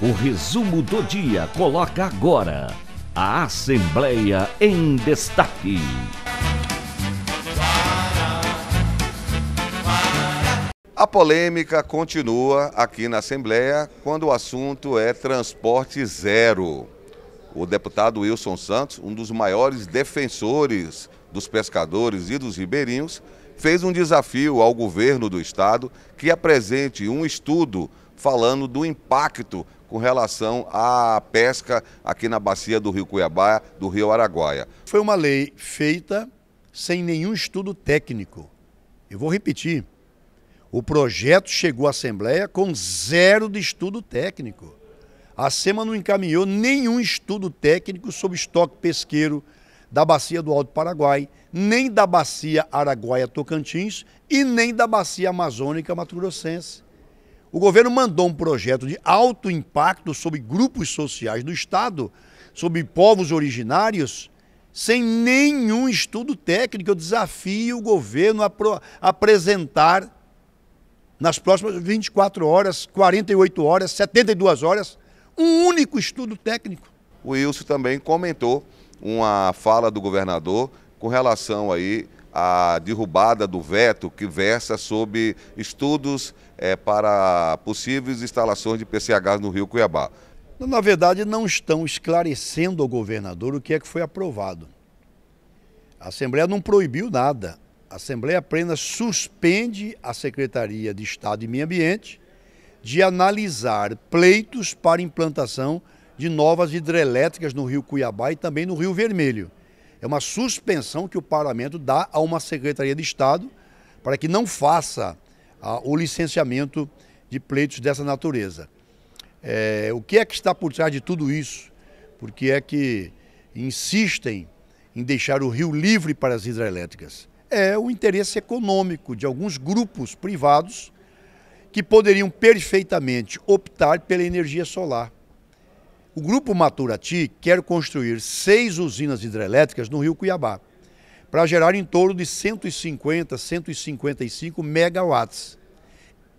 O resumo do dia coloca agora a Assembleia em destaque. A polêmica continua aqui na Assembleia quando o assunto é transporte zero. O deputado Wilson Santos, um dos maiores defensores dos pescadores e dos ribeirinhos, fez um desafio ao governo do estado que apresente um estudo falando do impacto com relação à pesca aqui na bacia do Rio Cuiabá, do Rio Araguaia. Foi uma lei feita sem nenhum estudo técnico. Eu vou repetir. O projeto chegou à Assembleia com zero de estudo técnico. A SEMA não encaminhou nenhum estudo técnico sobre estoque pesqueiro, da bacia do Alto Paraguai, nem da bacia Araguaia Tocantins e nem da bacia Amazônica Mato O governo mandou um projeto de alto impacto sobre grupos sociais do Estado, sobre povos originários, sem nenhum estudo técnico. Eu desafio o governo a apresentar nas próximas 24 horas, 48 horas, 72 horas, um único estudo técnico. O Wilson também comentou uma fala do governador com relação aí à derrubada do veto que versa sobre estudos é, para possíveis instalações de PCH no Rio Cuiabá. Na verdade, não estão esclarecendo ao governador o que é que foi aprovado. A Assembleia não proibiu nada. A Assembleia apenas suspende a Secretaria de Estado e Meio Ambiente de analisar pleitos para implantação de de novas hidrelétricas no Rio Cuiabá e também no Rio Vermelho. É uma suspensão que o parlamento dá a uma Secretaria de Estado para que não faça ah, o licenciamento de pleitos dessa natureza. É, o que é que está por trás de tudo isso? Porque é que insistem em deixar o rio livre para as hidrelétricas? É o interesse econômico de alguns grupos privados que poderiam perfeitamente optar pela energia solar. O grupo Maturati quer construir seis usinas hidrelétricas no rio Cuiabá, para gerar em torno de 150, 155 megawatts.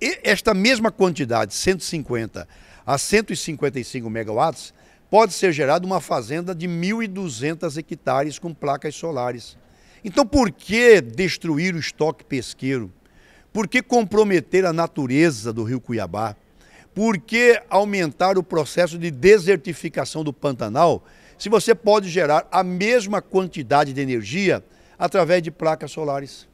E esta mesma quantidade, 150 a 155 megawatts, pode ser gerada uma fazenda de 1.200 hectares com placas solares. Então, por que destruir o estoque pesqueiro? Por que comprometer a natureza do rio Cuiabá? Por que aumentar o processo de desertificação do Pantanal se você pode gerar a mesma quantidade de energia através de placas solares?